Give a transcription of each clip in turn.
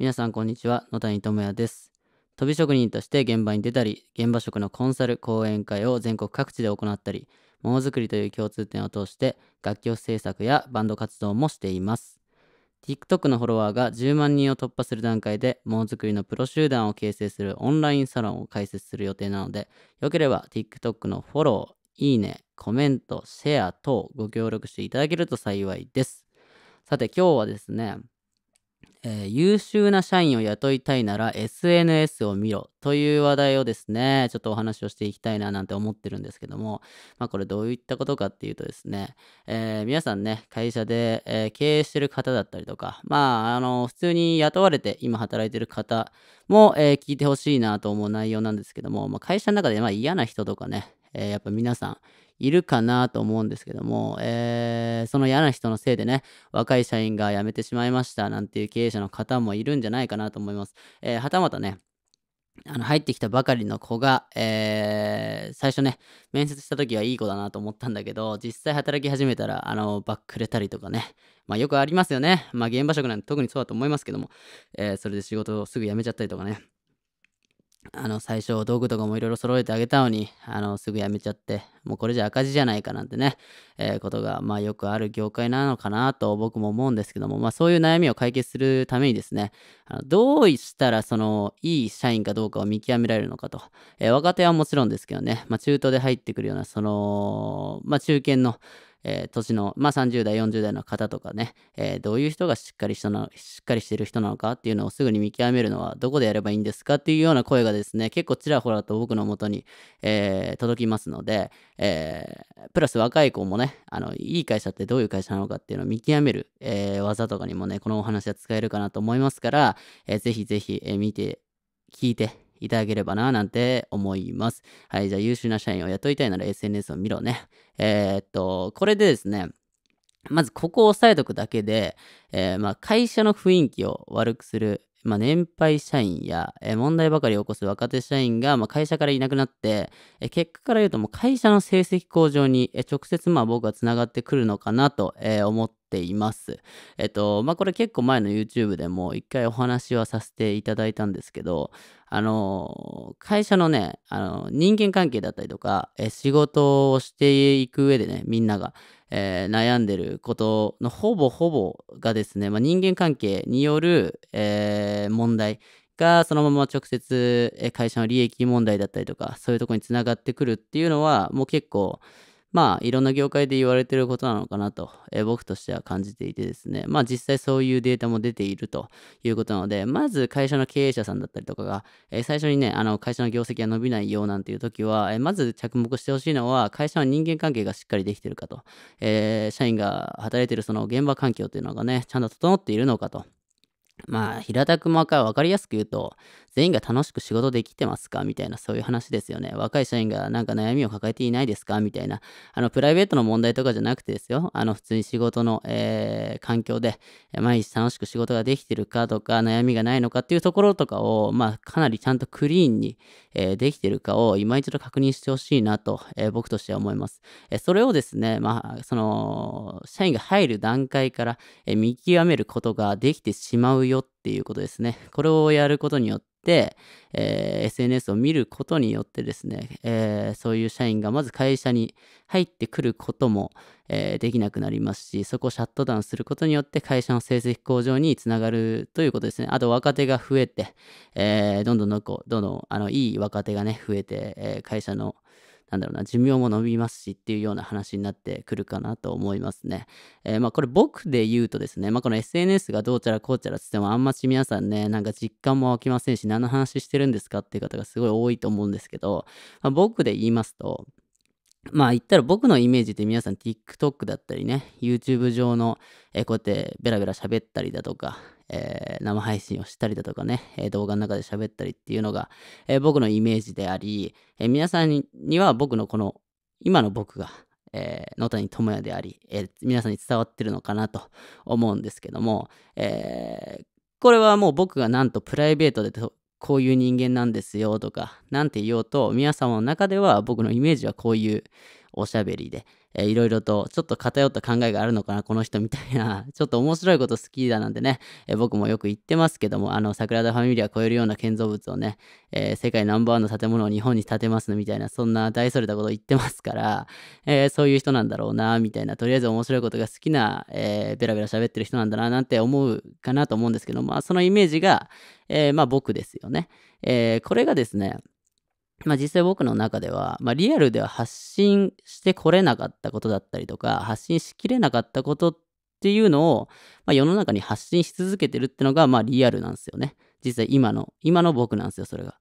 皆さんこんにちは野谷智也です飛び職人として現場に出たり現場職のコンサル講演会を全国各地で行ったりものづくりという共通点を通して楽曲制作やバンド活動もしています TikTok のフォロワーが10万人を突破する段階でものづくりのプロ集団を形成するオンラインサロンを開設する予定なのでよければ TikTok のフォローいいねコメントシェア等ご協力していただけると幸いですさて今日はですねえー、優秀な社員を雇いたいなら SNS を見ろという話題をですね、ちょっとお話をしていきたいななんて思ってるんですけども、まあこれどういったことかっていうとですね、えー、皆さんね、会社で、えー、経営してる方だったりとか、まああの、普通に雇われて今働いてる方も、え聞いてほしいなと思う内容なんですけども、まあ、会社の中でまあ嫌な人とかね、えやっぱ皆さんいるかなと思うんですけども、えー、その嫌な人のせいでね、若い社員が辞めてしまいましたなんていう経営者の方もいるんじゃないかなと思います。えー、はたまたね、あの入ってきたばかりの子が、えー、最初ね、面接した時はいい子だなと思ったんだけど、実際働き始めたら、あの、バックれたりとかね、まあよくありますよね。まあ現場職なんて特にそうだと思いますけども、えー、それで仕事をすぐ辞めちゃったりとかね。あの、最初、道具とかもいろいろ揃えてあげたのに、あの、すぐやめちゃって、もうこれじゃ赤字じゃないかなんてね、えー、ことが、まあよくある業界なのかなと僕も思うんですけども、まあそういう悩みを解決するためにですね、あのどうしたらその、いい社員かどうかを見極められるのかと、えー、若手はもちろんですけどね、まあ中途で入ってくるような、その、まあ中堅の、えー、年の、まあ、30代、40代の方とかね、えー、どういう人がしっかりしたの、しっかりしてる人なのかっていうのをすぐに見極めるのはどこでやればいいんですかっていうような声がですね、結構ちらほらと僕のもとに、えー、届きますので、えプラス若い子もね、あの、いい会社ってどういう会社なのかっていうのを見極める、え技とかにもね、このお話は使えるかなと思いますから、えー、ぜひぜひ、え見て、聞いて、いただければな、なんて思います。はい、じゃあ優秀な社員を雇いたいなら SNS を見ろね。えー、っと、これでですね、まずここを押さえとくだけで、えー、まあ会社の雰囲気を悪くする、まあ、年配社員や、えー、問題ばかり起こす若手社員が、まあ、会社からいなくなって、えー、結果から言うともう会社の成績向上に、直接まあ僕はつながってくるのかなと、えー、思っています。えっと、まあ、これ結構前の YouTube でも一回お話はさせていただいたんですけど、あの、会社のね、あの、人間関係だったりとか、え仕事をしていく上でね、みんなが、えー、悩んでることのほぼほぼがですね、まあ、人間関係による、えー、問題がそのまま直接会社の利益問題だったりとかそういうとこにつながってくるっていうのはもう結構、まあ、いろんな業界で言われてることなのかなと、えー、僕としては感じていてですね、まあ実際そういうデータも出ているということなので、まず会社の経営者さんだったりとかが、えー、最初にね、あの会社の業績が伸びないようなんていう時は、えー、まず着目してほしいのは、会社の人間関係がしっかりできてるかと、え社員が働いてるその現場環境というのがね、ちゃんと整っているのかと。まあ、平たくも分かりやすく言うと、全員が楽しく仕事できてますかみたいな、そういう話ですよね。若い社員がなんか悩みを抱えていないですかみたいな、あの、プライベートの問題とかじゃなくてですよ、あの、普通に仕事の、えー、環境で、毎日楽しく仕事ができてるかとか、悩みがないのかっていうところとかを、まあ、かなりちゃんとクリーンに、えー、できてるかを、今一度確認してほしいなと、えー、僕としては思います。えそれをですね、まあ、その、社員が入る段階から、え見極めることができてしまうよってっていうことですね。これをやることによって、えー、SNS を見ることによってですね、えー、そういう社員がまず会社に入ってくることも、えー、できなくなりますし、そこをシャットダウンすることによって会社の成績向上につながるということですね。あと若手が増えて、えどんどんどんどんどんあのいい若手がね、増えて、え会社のなんだろうな、寿命も伸びますしっていうような話になってくるかなと思いますね。えー、まあこれ僕で言うとですね、まあこの SNS がどうちゃらこうちゃらつってもあんまし皆さんね、なんか実感も湧きませんし、何の話してるんですかっていう方がすごい多いと思うんですけど、まあ、僕で言いますと、まあ言ったら僕のイメージって皆さん TikTok だったりね、YouTube 上の、えこうやってベラベラ喋ったりだとか、えー、生配信をしたりだとかね、え動画の中で喋ったりっていうのが、え僕のイメージであり、え皆さんには僕のこの、今の僕が、えー、野谷智也であり、えー、皆さんに伝わってるのかなと思うんですけども、えー、これはもう僕がなんとプライベートでこういう人間なんですよとか、なんて言おうと、皆様の中では僕のイメージはこういうおしゃべりで、えー、いろいろとちょっと偏った考えがあるのかな、この人みたいな、ちょっと面白いこと好きだなんてね、えー、僕もよく言ってますけども、あの、桜田ファミリア超えるような建造物をね、えー、世界ナンバーワンの建物を日本に建てますみたいな、そんな大それたこと言ってますから、えそういう人なんだろうな、みたいな、とりあえず面白いことが好きな、えベラベラ喋ってる人なんだな、なんて思うかなと思うんですけど、まあ、そのイメージが、えまあ僕ですよね。えこれがですね、まあ実際僕の中では、まあリアルでは発信してこれなかったことだったりとか、発信しきれなかったことっていうのを、まあ世の中に発信し続けてるってのが、まあリアルなんですよね。実際今の、今の僕なんですよ、それが。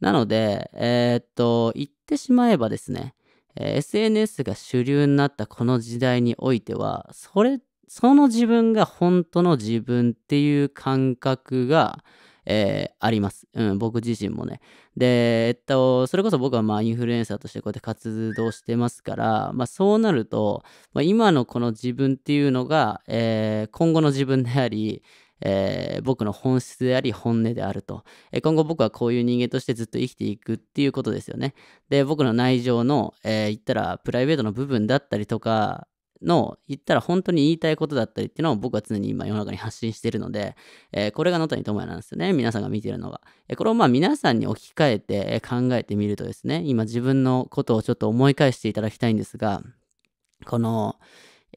なので、えー、っと、言ってしまえばですね、えー、SNS が主流になったこの時代においては、それ、その自分が本当の自分っていう感覚が、えー、あります。うん、僕自身もね。で、えっと、それこそ僕はまあインフルエンサーとしてこうやって活動してますから、まあそうなると、まあ、今のこの自分っていうのが、えー、今後の自分であり、えー、僕の本質であり本音であると、えー、今後僕はこういう人間としてずっと生きていくっていうことですよね。で僕の内情の、えー、言ったらプライベートの部分だったりとか、の言ったら本当に言いたいことだったりっていうのを僕は常に今世の中に発信してるので、えー、これが野谷智也なんですよね。皆さんが見てるのが。えー、これをまあ皆さんに置き換えて考えてみるとですね、今自分のことをちょっと思い返していただきたいんですが、この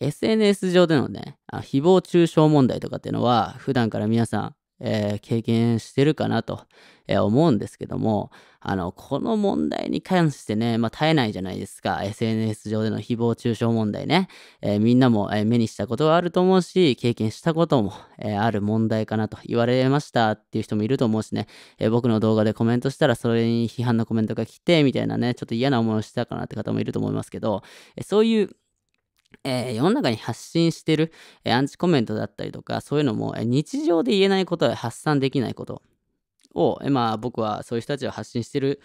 SNS 上でのね、あ誹謗中傷問題とかっていうのは普段から皆さん、えー、経験してるかなと。え思うんですけども、あの、この問題に関してね、まあ、絶えないじゃないですか。SNS 上での誹謗中傷問題ね。えー、みんなも、えー、目にしたことがあると思うし、経験したことも、えー、ある問題かなと言われましたっていう人もいると思うしね、え僕の動画でコメントしたらそれに批判のコメントが来て、みたいなね、ちょっと嫌な思いをしたかなって方もいると思いますけど、えそういうえー、世の中に発信してる、えー、アンチコメントだったりとか、そういうのも、えー、日常で言えないことは発散できないこと。を、まあ、僕はそういう人たちを発信してる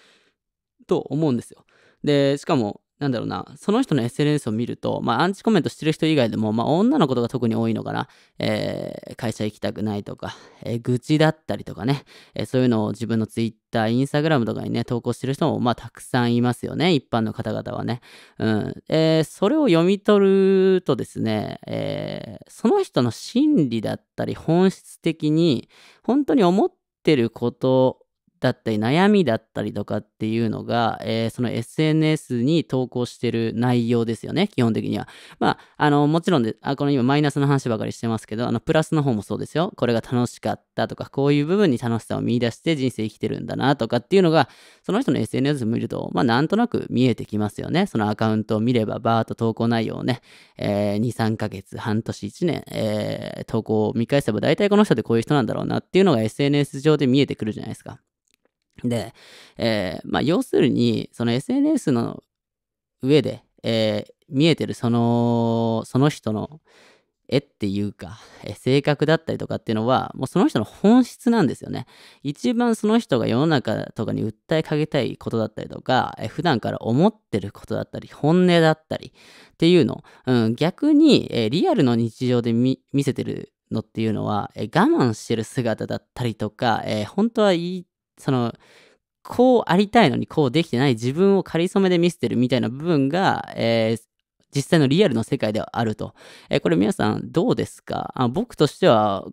と思うんですよ。で、しかも、なんだろうな、その人の SNS を見ると、まあ、アンチコメントしてる人以外でも、まあ、女のことが特に多いのかな、えー、会社行きたくないとか、えー、愚痴だったりとかね、えー、そういうのを自分の Twitter、Instagram とかにね、投稿してる人も、まあ、たくさんいますよね、一般の方々はね。うん。えー、それを読み取るとですね、えー、その人の心理だったり、本質的に、本当に思っってることだったり悩みだったりとかっていうのが、えー、その SNS に投稿してる内容ですよね、基本的には。まあ、あの、もちろんで、あこの今マイナスの話ばかりしてますけど、あの、プラスの方もそうですよ。これが楽しかったとか、こういう部分に楽しさを見出して人生生きてるんだなとかっていうのが、その人の SNS を見ると、まあ、なんとなく見えてきますよね。そのアカウントを見れば、バーっと投稿内容をね、えー、2、3ヶ月、半年、1年、えー、投稿を見返せば、大体この人ってこういう人なんだろうなっていうのが SNS 上で見えてくるじゃないですか。で、えー、まあ、要するに、その SNS の上で、えー、見えてるその、その人の絵っていうか、えー、性格だったりとかっていうのは、もうその人の本質なんですよね。一番その人が世の中とかに訴えかけたいことだったりとか、えー、普段から思ってることだったり、本音だったりっていうの、うん、逆に、えー、リアルの日常で見せてるのっていうのは、え我慢してる姿だったりとか、えー、本当は言いその、こうありたいのにこうできてない自分を仮初めで見せてるみたいな部分が、えー、実際のリアルの世界ではあると。えー、これ皆さんどうですかあ僕としては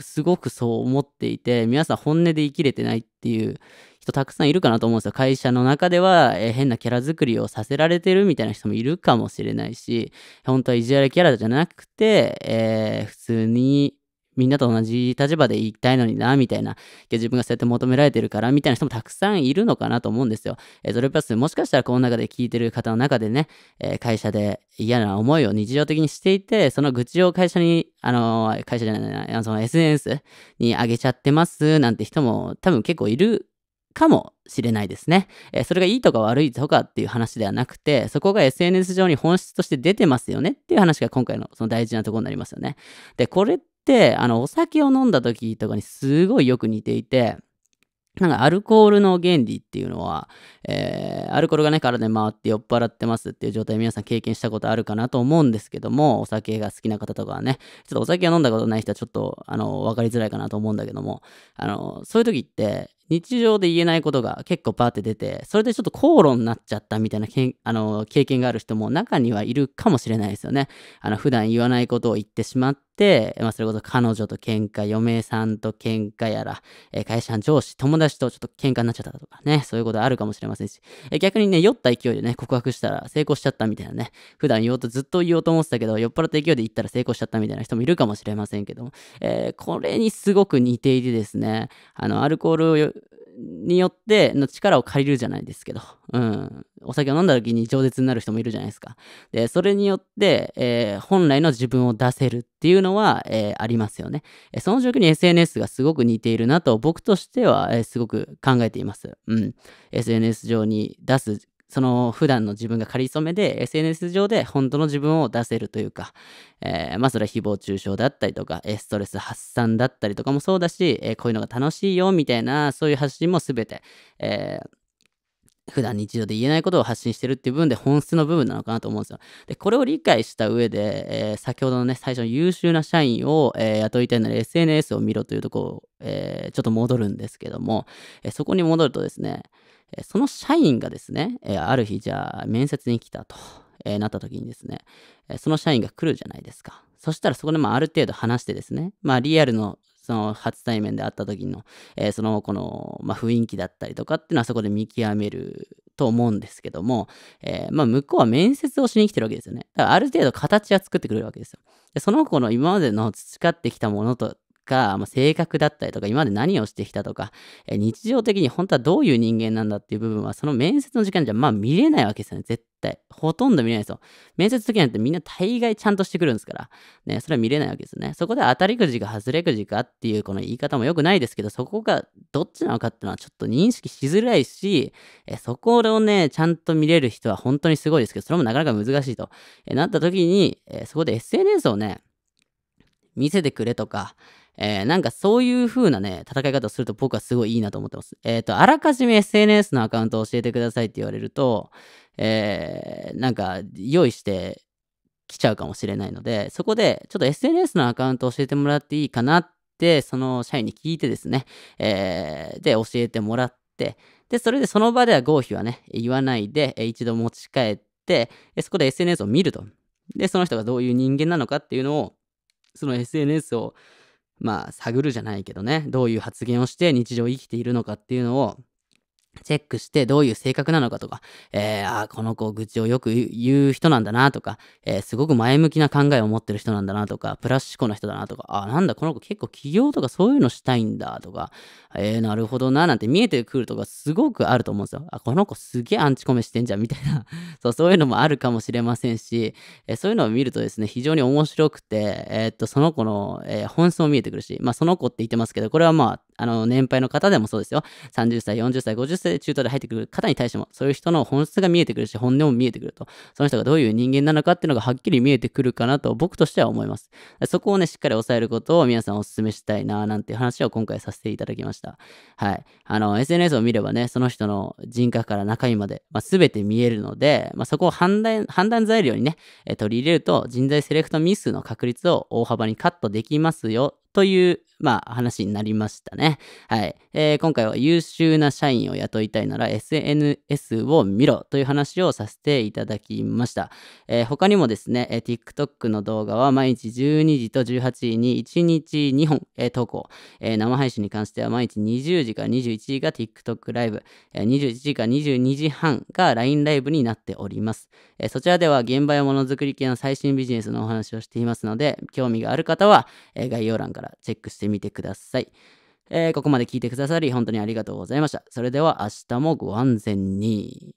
すごくそう思っていて、皆さん本音で生きれてないっていう人たくさんいるかなと思うんですよ。会社の中では、えー、変なキャラ作りをさせられてるみたいな人もいるかもしれないし、本当は意地悪キャラじゃなくて、えー、普通にみんなと同じ立場で言いたいのにな、みたいな、自分がそうやって求められてるから、みたいな人もたくさんいるのかなと思うんですよ。えー、それプラス、もしかしたらこの中で聞いてる方の中でね、えー、会社で嫌な思いを日常的にしていて、その愚痴を会社に、あのー、会社じゃないな、その SNS に上げちゃってます、なんて人も多分結構いるかもしれないですね。えー、それがいいとか悪いとかっていう話ではなくて、そこが SNS 上に本質として出てますよねっていう話が今回のその大事なところになりますよね。で、これっ、あの、お酒を飲んだ時とかにすごいよく似ていて、なんかアルコールの原理っていうのは、えー、アルコールがね、体に回って酔っ払ってますっていう状態皆さん経験したことあるかなと思うんですけども、お酒が好きな方とかはね、ちょっとお酒を飲んだことない人はちょっと、あの、分かりづらいかなと思うんだけども、あの、そういう時って、日常で言えないことが結構パーって出て、それでちょっと口論になっちゃったみたいなけあの経験がある人も中にはいるかもしれないですよね。あの普段言わないことを言ってしまって、まあ、それこそ彼女と喧嘩、嫁さんと喧嘩やら、え会社の上司、友達とちょっと喧嘩になっちゃったとかね、そういうことあるかもしれませんし、え逆にね、酔った勢いでね、告白したら成功しちゃったみたいなね、普段言おうとずっと言おうと思ってたけど、酔っ払った勢いで言ったら成功しちゃったみたいな人もいるかもしれませんけども、えー、これにすごく似ていてですね、あの、アルコールをによっての力を借りるじゃないですけど、うん。お酒を飲んだ時に饒舌になる人もいるじゃないですか。で、それによって、えー、本来の自分を出せるっていうのは、えー、ありますよね。その状況に SNS がすごく似ているなと僕としては、えー、すごく考えています。うん。SNS 上に出すその普段の自分が仮そめで SNS 上で本当の自分を出せるというか、えー、まあそれは誹謗中傷だったりとか、ストレス発散だったりとかもそうだし、えー、こういうのが楽しいよみたいな、そういう発信も全て、えー、普段日常で言えないことを発信してるっていう部分で本質の部分なのかなと思うんですよ。で、これを理解した上で、えー、先ほどのね、最初の優秀な社員を、えー、雇いたいなら SNS を見ろというところを、えー、ちょっと戻るんですけども、えそこに戻るとですね、えその社員がですね、えある日じゃあ面接に来たと、えなった時にですね、えその社員が来るじゃないですか。そしたらそこでまあある程度話してですね、まあリアルのその初対面で会った時の、えー、その子の、まあ、雰囲気だったりとかっていうのはそこで見極めると思うんですけども、えー、まあ、向こうは面接をしに来てるわけですよね。だからある程度形は作ってくれるわけですよ。でその子の今までの培ってきたものとか、まあ、性格だったりとか、今まで何をしてきたとか、えー、日常的に本当はどういう人間なんだっていう部分は、その面接の時間じゃ、まあ見れないわけですよね、絶対。ほとんど見れないですよ。面接時なんてみんな大概ちゃんとしてくるんですから、ね、それは見れないわけですね。そこで当たりくじか外れくじかっていうこの言い方も良くないですけど、そこがどっちなのかっていうのはちょっと認識しづらいし、えー、そこをね、ちゃんと見れる人は本当にすごいですけど、それもなかなか難しいと、えー、なった時に、えー、そこで SNS をね、見せてくれとか、えー、なんかそういう風なね、戦い方をすると僕はすごいいいなと思ってます。えっ、ー、と、あらかじめ SNS のアカウントを教えてくださいって言われると、えー、なんか用意してきちゃうかもしれないので、そこでちょっと SNS のアカウント教えてもらっていいかなって、その社員に聞いてですね、えー、で、教えてもらって、で、それでその場では合否はね、言わないで、一度持ち帰って、そこで SNS を見ると。で、その人がどういう人間なのかっていうのを、その SNS をまあ、探るじゃないけどね、どういう発言をして日常生きているのかっていうのをチェックしてどういう性格なのかとか、えー、あこの子愚痴をよく言う人なんだなとか、えー、すごく前向きな考えを持ってる人なんだなとか、プラス思考な人だなとか、あなんだこの子結構起業とかそういうのしたいんだとか、えー、なるほどななんて見えてくるとかすごくあると思うんですよ。あこの子すげえアンチコメしてんじゃんみたいな そう、そういうのもあるかもしれませんし、えそういうのを見るとですね、非常に面白くて、えっと、その子の、え本質も見えてくるし、まあその子って言ってますけど、これはまああの、年配の方でもそうですよ。30歳、40歳、50歳で中途で入ってくる方に対しても、そういう人の本質が見えてくるし、本音も見えてくると。その人がどういう人間なのかっていうのがはっきり見えてくるかなと、僕としては思います。そこをね、しっかり抑えることを皆さんお勧めしたいな、なんていう話を今回させていただきました。はい。あの、SNS を見ればね、その人の人格から中身まで、まあ、全て見えるので、まあ、そこを判断、判断材料にね、取り入れると、人材セレクトミスの確率を大幅にカットできますよという、まあ、話になりましたね。はい。えー、今回は優秀な社員を雇いたいなら SNS を見ろという話をさせていただきました。えー、他にもですね、え TikTok の動画は毎日12時と18時に1日2本、え投稿、え生配信に関しては毎日20時から21時が TikTok ライブ、え21時から22時半が LINE ライブになっております。えそちらでは現場やものづくり系の最新ビジネスのお話をしていますので、興味がある方は、え概要欄かららチェックしてみてください。えー、ここまで聞いてくださり本当にありがとうございました。それでは明日もご安全に。